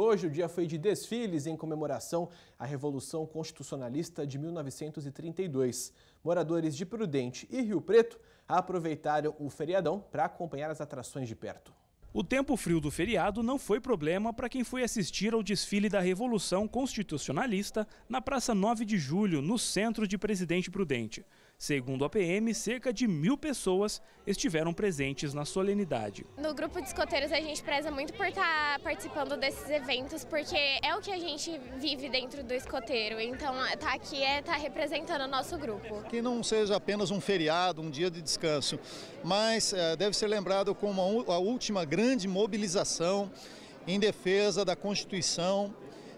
Hoje o dia foi de desfiles em comemoração à Revolução Constitucionalista de 1932. Moradores de Prudente e Rio Preto aproveitaram o feriadão para acompanhar as atrações de perto. O tempo frio do feriado não foi problema para quem foi assistir ao desfile da Revolução Constitucionalista na Praça 9 de Julho, no centro de Presidente Prudente. Segundo a PM, cerca de mil pessoas estiveram presentes na solenidade. No grupo de escoteiros a gente preza muito por estar tá participando desses eventos, porque é o que a gente vive dentro do escoteiro. Então estar tá aqui é estar tá representando o nosso grupo. Que não seja apenas um feriado, um dia de descanso, mas é, deve ser lembrado como a última grande grande mobilização em defesa da Constituição,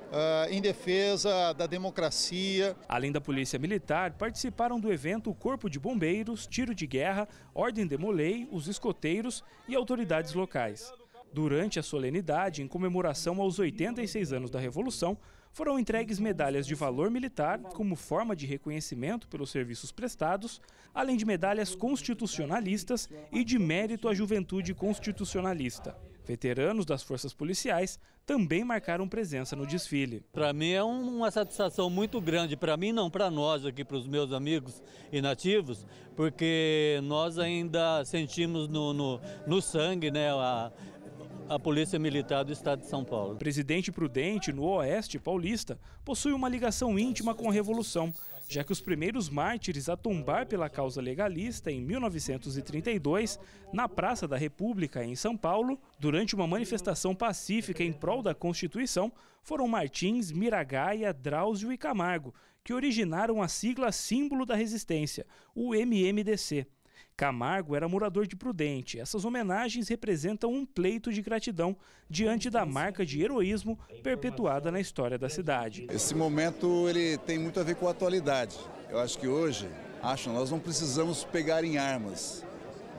Uh, em defesa da democracia. Além da Polícia Militar, participaram do evento o Corpo de Bombeiros, Tiro de Guerra, Ordem molei, os escoteiros e autoridades locais. Durante a solenidade, em comemoração aos 86 anos da Revolução, foram entregues medalhas de valor militar como forma de reconhecimento pelos serviços prestados, além de medalhas constitucionalistas e de mérito à juventude constitucionalista. Veteranos das forças policiais também marcaram presença no desfile. Para mim é uma satisfação muito grande, para mim não, para nós aqui, para os meus amigos e nativos, porque nós ainda sentimos no, no, no sangue né, a, a Polícia Militar do Estado de São Paulo. Presidente Prudente, no Oeste Paulista, possui uma ligação íntima com a Revolução, já que os primeiros mártires a tombar pela causa legalista em 1932, na Praça da República, em São Paulo, durante uma manifestação pacífica em prol da Constituição, foram Martins, Miragaia, Drauzio e Camargo, que originaram a sigla símbolo da resistência, o MMDC. Camargo era morador de Prudente. Essas homenagens representam um pleito de gratidão diante da marca de heroísmo perpetuada na história da cidade. Esse momento ele tem muito a ver com a atualidade. Eu acho que hoje, acho, nós não precisamos pegar em armas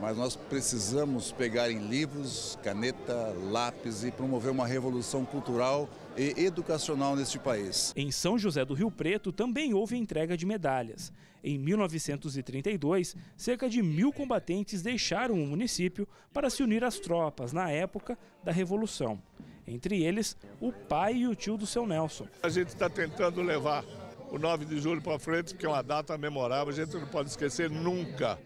mas nós precisamos pegar em livros, caneta, lápis e promover uma revolução cultural e educacional neste país. Em São José do Rio Preto também houve entrega de medalhas. Em 1932, cerca de mil combatentes deixaram o município para se unir às tropas na época da Revolução. Entre eles, o pai e o tio do seu Nelson. A gente está tentando levar o 9 de julho para frente, porque é uma data memorável, a gente não pode esquecer nunca.